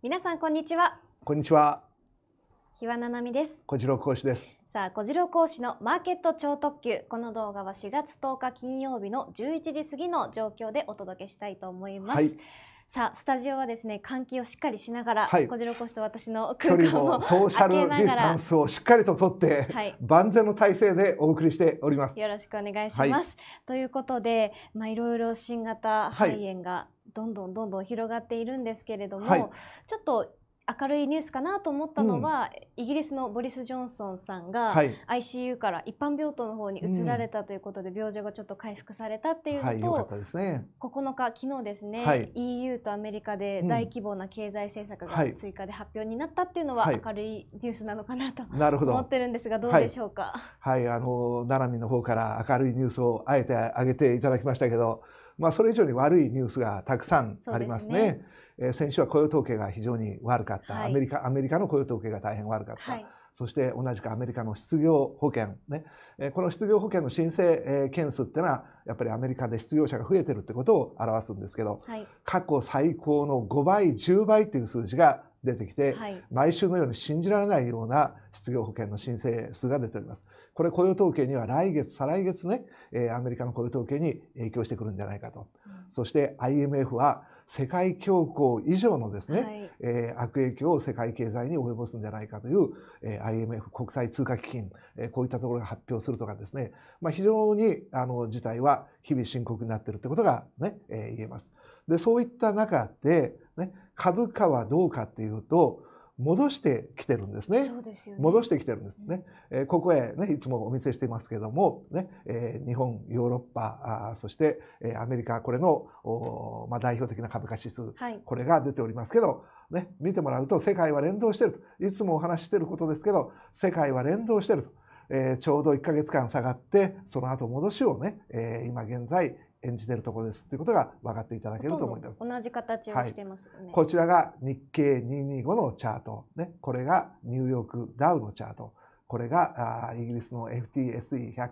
皆さんこんにちはこんにちは日和ななみです小次郎講師ですさあ小次郎講師のマーケット超特急この動画は4月10日金曜日の11時過ぎの状況でお届けしたいと思います、はい、さあスタジオはですね換気をしっかりしながら、はい、小次郎講師と私の空間をソーシャルディスタンスをしっかりととって、はい、万全の体制でお送りしておりますよろしくお願いします、ということでまあいろいろ新型肺炎が、どんどんどんどん広がっているんですけれども、はい、ちょっと明るいニュースかなと思ったのは、うん、イギリスのボリス・ジョンソンさんが ICU から一般病棟の方に移られたということで、病状がちょっと回復されたっていうのと、はいね、9日、昨日ですね、はい、EU とアメリカで大規模な経済政策が追加で発表になったっていうのは、明るいニュースなのかなと思ってるんですが、どうでしょうか。はい、はい、あの奈良の方から明るいニュースをあえて挙げていただきましたけどまあ、それ以上に悪いニュースがたくさんありますね。す、ね、えー、先週は雇用統計が非常に悪かった、はい、アメリカアメリカの雇用統計が大変悪かった。はいそして同じくアメリカの失業保険、ね、この失業保険の申請件数っていうのはやっぱりアメリカで失業者が増えてるってことを表すんですけど、はい、過去最高の5倍10倍っていう数字が出てきて、はい、毎週のように信じられないような失業保険の申請数が出ております。これ雇用統計には来月、再来月ね、えアメリカの雇用統計に影響してくるんじゃないかと。そして IMF は世界恐慌以上のですね、はい、え悪影響を世界経済に及ぼすんじゃないかという、え IMF 国際通貨基金、えこういったところが発表するとかですね、まあ、非常にあの事態は日々深刻になっているということがね、え言えます。で、そういった中で、ね、株価はどうかっていうと、戻してきてるんですね。すね戻してきてるんですね。えー、ここへねいつもお見せしていますけれどもね、えー、日本ヨーロッパあそして、えー、アメリカこれのお、まあ、代表的な株価指数、はい、これが出ておりますけど、ね、見てもらうと世界は連動してるといつもお話ししてることですけど世界は連動してると。えー、ちょうど1か月間下がってその後戻しをね、えー、今現在、演じてるところですということが分かっていただけると思います。同じ形をしてます、ねはい、こちらが日経225のチャート、ね、これがニューヨークダウのチャート、これがあイギリスの FTSE100、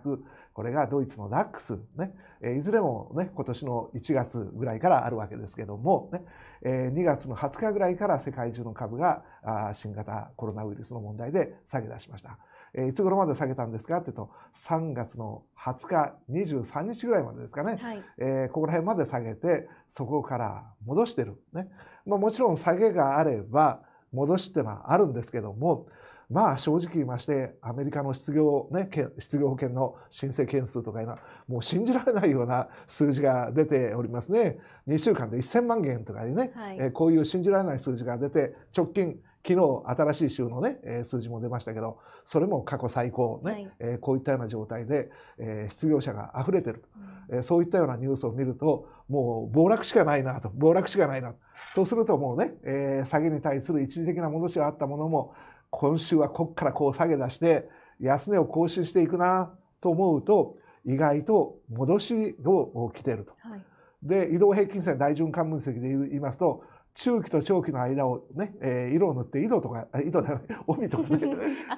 これがドイツのックスね、えいずれも、ね、今年の1月ぐらいからあるわけですけども、ねえ2月の20日ぐらいから世界中の株があ新型コロナウイルスの問題で下げ出しました。えー、いつ頃まで下げたんですかって言うと、3月の20日、23日ぐらいまでですかね。はい、えー、ここら辺まで下げて、そこから戻してる。ね。まあもちろん下げがあれば、戻しってのはあるんですけども、まあ正直言いまして、アメリカの失業,、ね、失業保険の申請件数とかいうのは、もう信じられないような数字が出ておりますね。2週間で1000万件とかでね、はい、えこういう信じられない数字が出て、直近昨日新しい週のね、え数字も出ましたけどそれも過去最高ね、はい、えー、こういったような状態で、えー、失業者が溢れてる、うん、えそういったようなニュースを見るともう暴落しかないなと暴落しかないなとするともうね、え下げに対する一時的な戻しがあったものも今週はこっからこう下げ出して安値を更新していくなと思うと意外と戻しを来てると。はい、で移動平均線大循環分析で言いますと中期と長期の間をね、えー、色を塗って井戸とか井戸じゃない帯とかね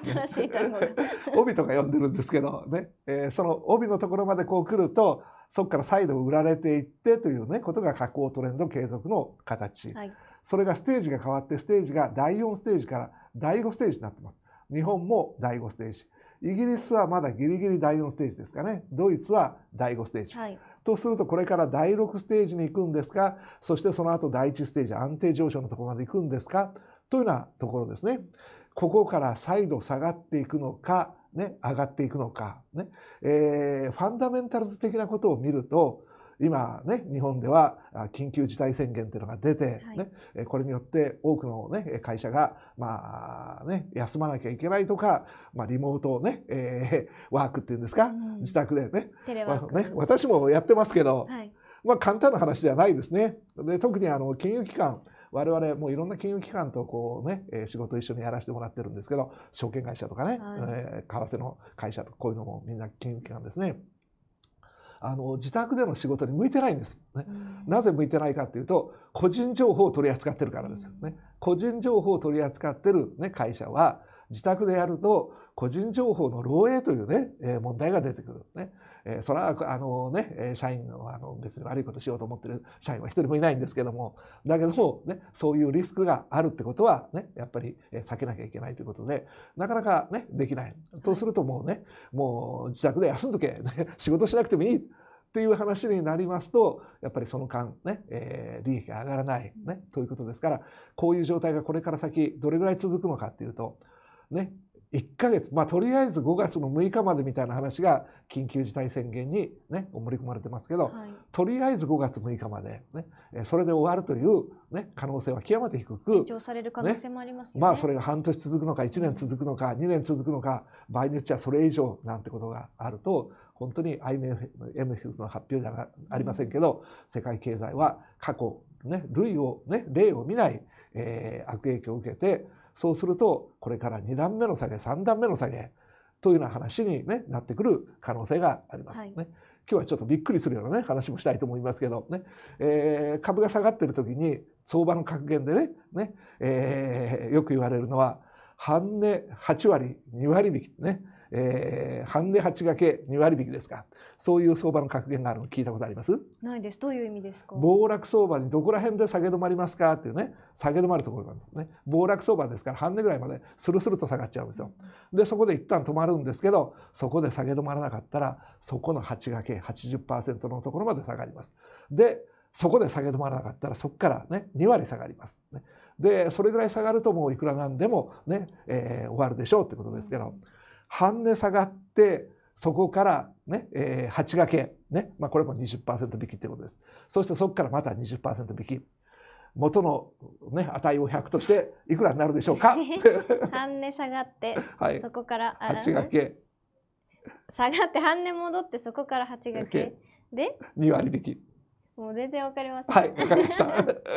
新しい単語 帯とか呼んでるんですけどね、えー、その帯のところまでこう来るとそこから再度売られていってというねことが下降トレンド継続の形、はい、それがステージが変わってステージが第4ステージから第5ステージになってます日本も第5ステージイギリスはまだギリギリ第4ステージですかねドイツは第5ステージ、はいとするとこれから第6ステージに行くんですかそしてその後第1ステージ安定上昇のところまで行くんですかというようなところですね。ここから再度下がっていくのか、ね、上がっていくのか、ねえー、ファンダメンタルズ的なことを見ると今ね日本では緊急事態宣言というのが出てね、ねこれによって多くの、ね、会社が、まあね、休まなきゃいけないとか、まあ、リモートね、えー、ワークっていうんですか、うん、自宅でねね私もやってますけど、はい、まあ、簡単な話ではないですね。で特にあの金融機関我々もういろんな金融機関とこうね、え仕事一緒にやらせてもらってるんですけど証券会社とかね、はい、えー、為替の会社とかこういうのもみんな金融機関ですね。あの自宅での仕事に向いてないんです、ね、なぜ向いてないかっていうと個人情報を取り扱ってるからですよね個人情報を取り扱ってる、ね、会社は自宅でやると個人情報の漏洩というね、え問題が出てくる、ね、えー、そはあのね、社員のあの別に悪いことしようと思ってる社員は一人もいないんですけども、だけども、ね、そういうリスクがあるってことは、ね、やっぱり避けなきゃいけないということで、なかなかね、できない。とするともうね、もう自宅で休んどけ、仕事しなくてもいい。っていう話になりますと、やっぱりその間ね、えー、利益が上がらない、ね、ということですから、こういう状態がこれから先どれぐらい続くのかっていうと、ね、1ヶ月、まあ、とりあえず5月の6日までみたいな話が緊急事態宣言に、ね、盛り込まれてますけど、はい、とりあえず5月6日まで、ね、それで終わるという、ね、可能性は極めて低く延長される可能性もあります、ねね、まあ、それが半年続くのか1年続くのか2年続くのか場合によってはそれ以上なんてことがあると本当に IMF の発表じゃありませんけど、うん、世界経済は過去、ね、類を、ね、例を見ない、えー、悪影響を受けてそうするとこれから2段目の下げ3段目の下げというような話に、ね、なってくる可能性がありますね。はい、今日はちょっとびっくりするようなね話もしたいと思いますけどね、えー、株が下がってる時に相場の格言でねね、えー、よく言われるのは半値8割2割引きね、えー、半値八掛け二割引きですかそういう相場の格言があるの聞いたことありますないですどういう意味ですか暴落相場にどこら辺で下げ止まりますかっていうね下げ止まるところなんですね暴落相場ですから半値ぐらいまでスルスルと下がっちゃうんですよ、うん、でそこで一旦止まるんですけどそこで下げ止まらなかったらそこの八掛け八十パーセントのところまで下がりますでそこで下げ止まらなかったらそこからね2割下がります、でそれぐらい下がるともういくらなんでもね、えー、終わるでしょうってことですけど、うん半値下がってそこからね、えー、8掛け、ねまあ、これも20%引きということです。そしてそこからまた20%引き。元の、ね、値を100としていくらになるでしょうか 半値下がって、はい、そこから8掛け下がって半値戻ってそこから8掛けで2割引きもう全然わかります。はい、わかりました。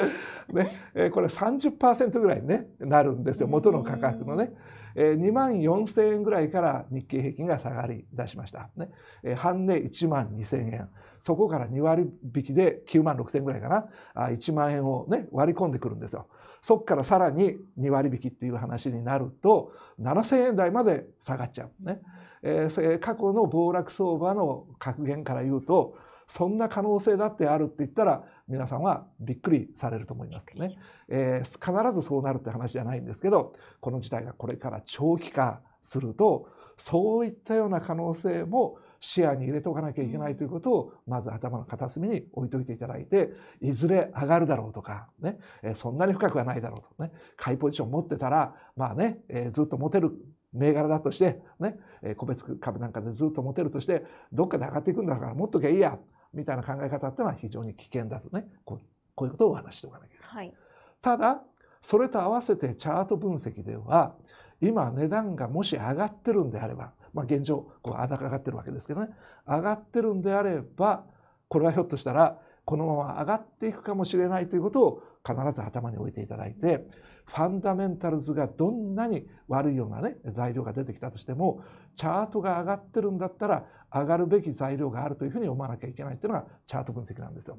ね、えー、これ30%ぐらいね、なるんですよ。元の価格のね。えー、2万4000円ぐらいから日経平均が下がり出しました。ね、えー、半値1万2000円。そこから2割引きで9万6000円ぐらいかな。あ1万円をね、割り込んでくるんですよ。そこからさらに2割引きっていう話になると、7000円台まで下がっちゃう。ね。えー、過去の暴落相場の格言から言うと、そんな可能性だってあるって言ったら皆さんはびっくりされると思いますね、えー、必ずそうなるって話じゃないんですけどこの事態がこれから長期化するとそういったような可能性も視野に入れておかなきゃいけないということをまず頭の片隅に置いといていただいていずれ上がるだろうとかね、えそんなに深くはないだろうとね買いポジション持ってたらまあね、えずっと持てる銘柄だとしてね、え個別株なんかでずっと持てるとしてどっかで上がっていくんだから持っときゃいいやみたいな考え方っていうのは非常に危険だとねこうこういうことをお話しておかなきゃいけない。はい、ただそれと合わせてチャート分析では今値段がもし上がってるんであれば、まあ、現状こうかがってるわけですけどね上がってるんであればこれはひょっとしたらこのまま上がっていくかもしれないということを必ず頭に置いていただいてファンダメンタルズがどんなに悪いようなね材料が出てきたとしてもチャートが上がってるんだったら上がるべき材料があるというふうに思わなきゃいけないっていうのがチャート分析なんですよ。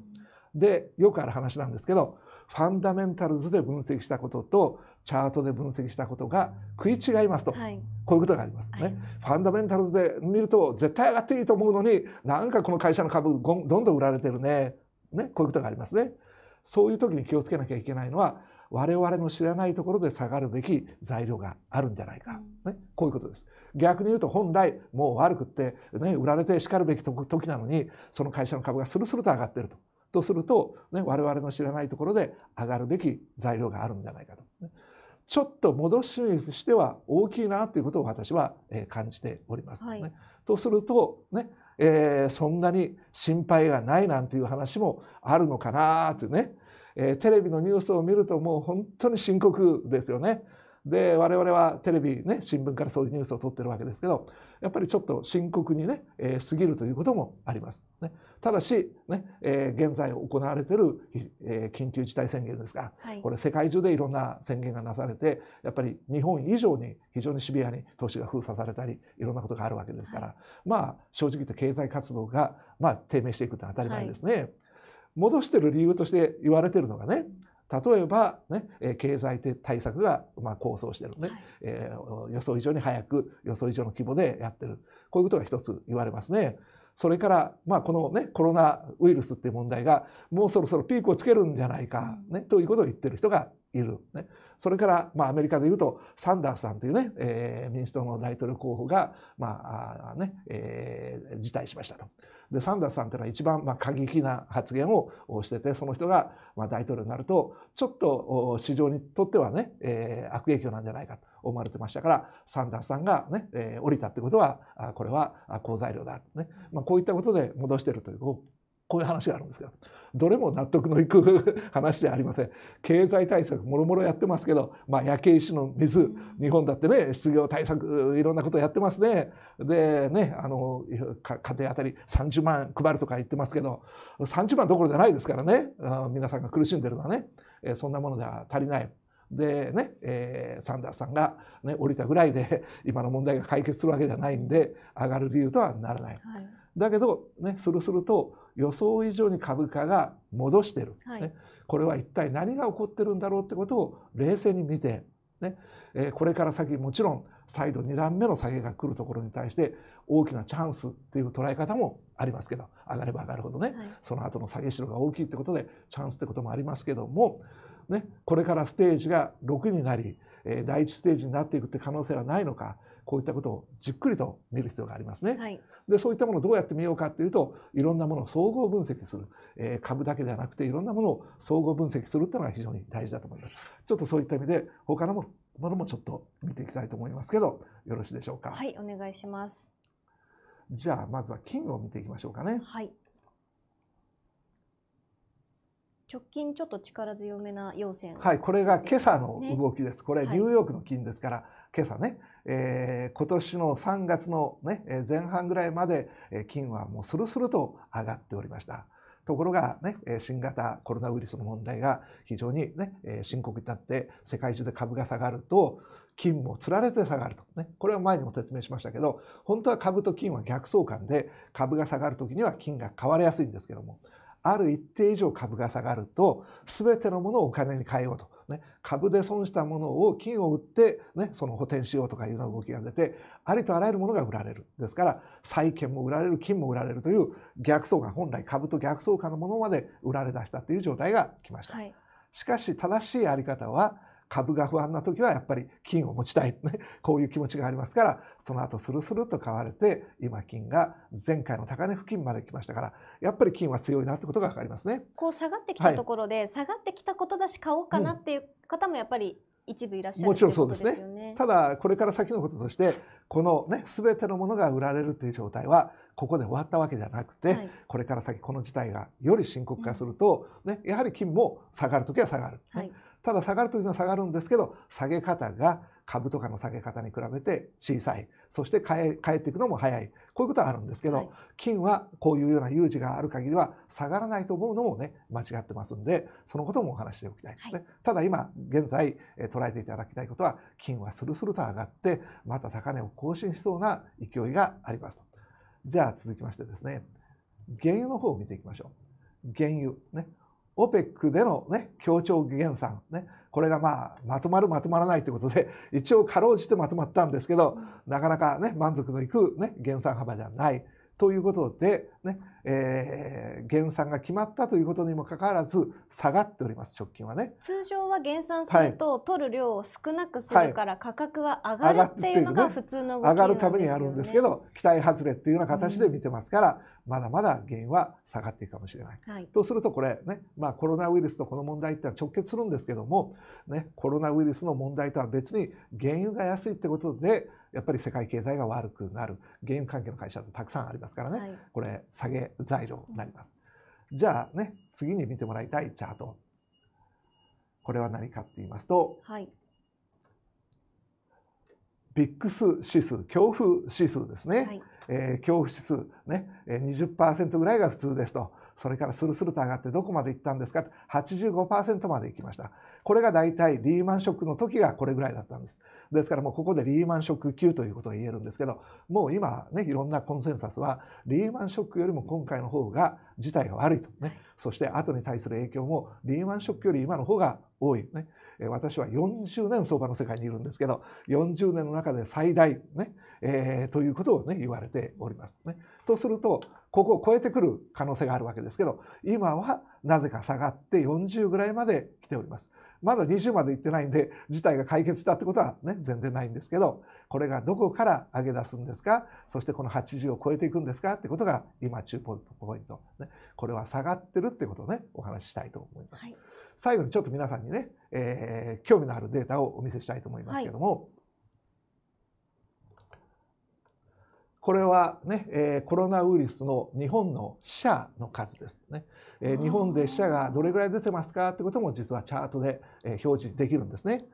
でよくある話なんですけどファンダメンタルズで分析したこととチャートで分析したことが食い違いますと、はい、こういうことがありますね、はい、ファンダメンタルズで見ると絶対上がっていいと思うのになんかこの会社の株どんどん売られてるねねこういうことがありますねそういう時に気をつけなきゃいけないのは我々の知らないところで下がるべき材料があるんじゃないか、ね、こういうことです。逆に言うと本来もう悪くって、ね、売られてしかるべき時なのにその会社の株がスルスルと上がってると。とすると、ね、我々の知らないところで上がるべき材料があるんじゃないかと。ね、ちょっと戻しにしては大きいなということを私は感じております、ね、はい、とするとね、えー、そんなに心配がないなんていう話もあるのかなというねえー、テレビのニュースを見るともう本当に深刻ですよね。で我々はテレビね新聞からそういうニュースを取ってるわけですけどやっぱりちょっと深刻にね、えー、過ぎるということもあります。ね、ただしね、えー、現在行われてる、えー、緊急事態宣言ですが、はい、これ世界中でいろんな宣言がなされてやっぱり日本以上に非常にシビアに投資が封鎖されたりいろんなことがあるわけですから、はい、まあ正直言って経済活動が、まあ、低迷していくって当たり前ですね。はい戻してる理由として言われてるのがね例えば、ね、経済対策がまあ構想してるね、はい、えー、予想以上に早く予想以上の規模でやってるこういうことが一つ言われますね。それから、まあ、この、ね、コロナウイルスっていう問題がもうそろそろピークをつけるんじゃないか、ね、ということを言ってる人がいる、ね、それから、まあ、アメリカでいうとサンダースさんというね、えー、民主党の大統領候補が、まあねえー、辞退しましたと。でサンダースさんというのは一番まあ過激な発言をしててその人がまあ大統領になるとちょっと市場にとってはね、えー、悪影響なんじゃないかと思われてましたからサンダースさんがね、えー、降りたってことはこれは好材料だ、ねまあ、こういったことで戻してるというこういう話があるんですけどれも納得のいく話ではありません経済対策もろもろやってますけど、まあ、焼け石の水日本だってね失業対策いろんなことやってますねでねあの家庭あたり30万配るとか言ってますけど30万どころじゃないですからね皆さんが苦しんでるのはねそんなものでは足りない。でね、えー、サンダーさんが、ね、降りたぐらいで今の問題が解決するわけじゃないんで上がる理由とはならない、はいだけど、ね、するすると予想以上に株価が戻してる、はいね、これは一体何が起こってるんだろうってことを冷静に見て、ねえー、これから先もちろん再度2段目の下げが来るところに対して大きなチャンスっていう捉え方もありますけど上がれば上がるほどね、はい、その後の下げしろが大きいってことでチャンスってこともありますけども、ね、これからステージが6になり、えー、第1ステージになっていくって可能性はないのかこういったことをじっくりと見る必要がありますね。はい、でそういったものをどうやって見ようかっていうといろんなものを総合分析する、えー、株だけではなくていろんなものを総合分析するっていうのが非常に大事だと思います。ちょっとそういった意味で他のものもちょっと見ていきたいと思いますけどよろしいでしょうか。はいお願いします。じゃあまずは金を見ていきましょうかね。はい直近ちょっと力強めな陽線、ね、はいこれが今朝の動きです、これニューヨークの金ですから、今朝ね、えー、今年の3月の、ね、前半ぐらいまで金はもうするすると上がっておりました。ところが、ね、新型コロナウイルスの問題が非常に、ね、深刻になって世界中で株が下がると金もつられて下がると、ね、これは前にも説明しましたけど本当は株と金は逆相関で株が下がる時には金が買われやすいんですけどもある一定以上株が下がると全てのものをお金に変えようとね、株で損したものを金を売って、ね、その補填しようとかいうの動きが出てありとあらゆるものが売られるですから債券も売られる金も売られるという逆相関本来株と逆相関のものまで売られ出したという状態が来ました。はい、しかし正しいあり方は株が不安な時はやっぱり金を持ちたい、こういう気持ちがありますからその後スルスルと買われて今金が前回の高値付近まで来ましたからやっぱり金は強いなってことが分かりますね。こう下がってきたところで、はい、下がってきたことだし買おうかなっていう方もやっぱり一部いらっしゃる、もちろんそうですね。ただこれから先のこととしてこのね全てのものが売られるという状態はここで終わったわけではなくて、はい、これから先この事態がより深刻化すると、ね、やはり金も下がる時は下がる、はい、ただ下がるときは下がるんですけど、下げ方が株とかの下げ方に比べて小さい。そして帰っていくのも早い。こういうことはあるんですけど、はい、金はこういうような有事がある限りは下がらないと思うのもね、間違ってますんで、そのこともお話しておきたいですね。はい、ただ今、現在、え捉えていただきたいことは、金はスルスルと上がって、また高値を更新しそうな勢いがありますと。じゃあ続きましてですね、原油の方を見ていきましょう。原油。ね。OPEC での、ね、協調減産、ね、これが、まあ、まとまるまとまらないということで一応かろうじてまとまったんですけど、なかなか、ね、満足のいく、ね、減産幅じゃないということでね、えー、減産が決まったということにもかかわらず下がっております直近はね通常は減産すると、はい、取る量を少なくするから価格は上がるっていうのが普通の動き、ね、上がるためにあるんですけど期待外れっていうような形で見てますから、うん、まだまだ原因は下がっていくかもしれない、はい、とするとこれね、まあ、コロナウイルスとこの問題ってのは直結するんですけども、ね、コロナウイルスの問題とは別に原油が安いってことでやっぱり世界経済が悪くなる原油関係の会社ってたくさんありますからね、はい、これ下げ材料になります。じゃあね次に見てもらいたいチャートこれは何かって言いますと、はい、ビックス指数恐怖指数ですね、はい、えー、恐怖指数ね20%ぐらいが普通ですと。それからスルスルと上がってどこまで行ったんですか85%まで行きました。これが大体リーマンショックの時がこれぐらいだったんです。ですからもうここでリーマンショック級ということが言えるんですけどもう今ねいろんなコンセンサスはリーマンショックよりも今回の方が事態が悪いとねそして後に対する影響もリーマンショックより今の方が多いね私は40年相場の世界にいるんですけど40年の中で最大ね、えということをね言われておりますね。とするとここを超えてくる可能性があるわけですけど今はなぜか下がって40ぐらいまで来ております。まだ20まで行ってないんで事態が解決したってことはね全然ないんですけどこれがどこから上げ出すんですかそしてこの80を超えていくんですかってことが今中ポイントねこれは下がってるってことをねお話ししたいと思います、はい、最後にちょっと皆さんにね、えー、興味のあるデータをお見せしたいと思いますけども、はいこれはね、えコロナウイルスの日本の死者の数ですね。え日本で死者がどれぐらい出てますかってことも実はチャートで、え表示できるんですね。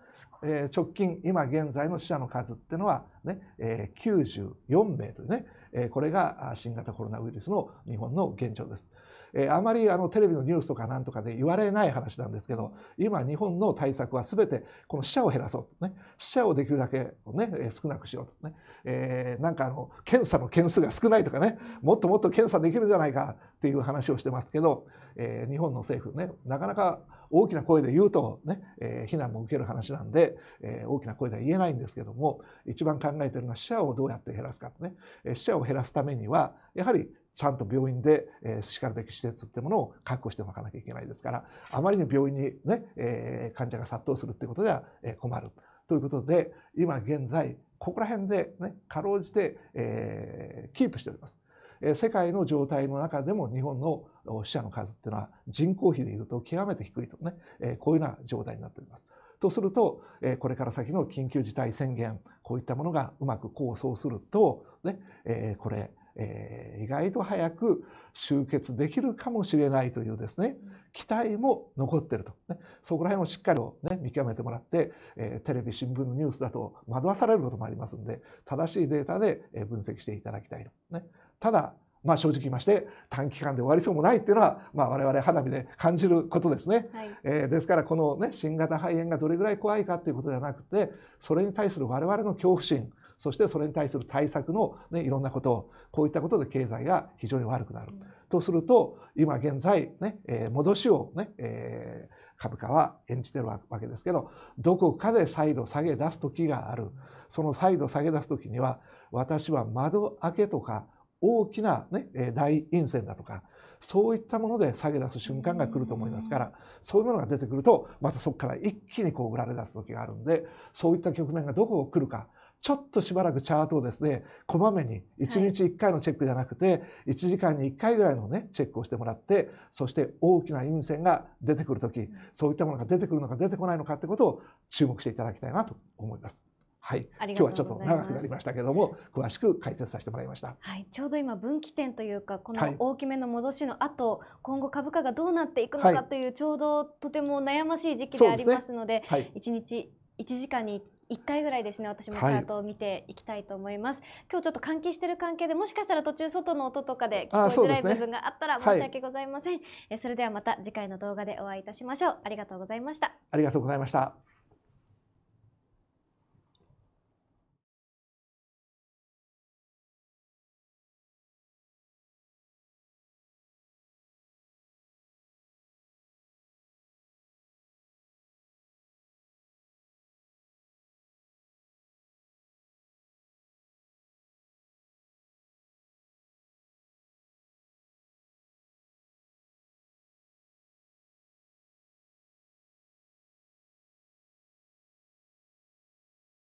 え直近今現在の死者の数ってのはね、え94名というね、えこれが新型コロナウイルスの日本の現状です。えー、あまりあのテレビのニュースとかなんとかで言われない話なんですけど今日本の対策は全てこの死者を減らそうとね死者をできるだけ、ね、少なくしようとね、えー、なんかあの検査の件数が少ないとかねもっともっと検査できるんじゃないかっていう話をしてますけど、えー、日本の政府ねなかなか大きな声で言うとね、えー、非難も受ける話なんで、えー、大きな声では言えないんですけども一番考えてるのは死者をどうやって減らすかとね、えー、死者を減らすためにはやはりちゃんと病院で、えー、しかるべき施設ってものを確保しておかなきゃいけないですからあまりに病院にね、えー、患者が殺到するっていうことでは、えー、困る。ということで今現在ここら辺で、ね、かろうじて、えー、キープしております。世界の状態の中でも日本の死者の数っていうのは人口比でいうと極めて低いとねこういうような状態になっております。とするとこれから先の緊急事態宣言こういったものがうまく功を奏するとねこれえ意外と早く終結できるかもしれないというですね、期待も残ってると、ね、そこら辺をしっかりと、ね、見極めてもらって、えー、テレビ新聞のニュースだと惑わされることもありますんで正しいデータで分析していただきたいと、ね、ただまあ正直言いまして短期間で終わりそうもないっていうのは、まあ、我々花火で感じることですね、はい、えー、ですからこの、ね、新型肺炎がどれぐらい怖いかっていうことではなくてそれに対する我々の恐怖心そしてそれに対する対策の、ね、いろんなことをこういったことで経済が非常に悪くなる。とすると今現在、ねえ戻しをね、えー、株価は演じてるわけですけどどこかで再度下げ出す時があるその再度下げ出す時には私は窓開けとか大きな、ね、大陰線だとかそういったもので下げ出す瞬間が来ると思いますからそういうものが出てくるとまたそこから一気にこう売られ出す時があるんでそういった局面がどこを来るかちょっとしばらくチャートをですね、こまめに1日1回のチェックじゃなくて、1時間に1回ぐらいのね、チェックをしてもらって、そして大きな陰線が出てくるとき、そういったものが出てくるのか出てこないのかってことを注目していただきたいなと思います。はい、今日はちょっと長くなりましたけども詳しく解説させてもらいました、はい、ちょうど今分岐点というかこの大きめの戻しの後、はい、今後株価がどうなっていくのかという、ちょうどとても悩ましい時期でありますので、はい、日1時間に1回ぐらいですね私もチャートを見ていきたいと思います、はい、今日ちょっと換気してる関係でもしかしたら途中外の音とかで聞こえづらい部分があったら申し訳ございません、ねはい、それではまた次回の動画でお会いいたしましょうありがとうございましたありがとうございました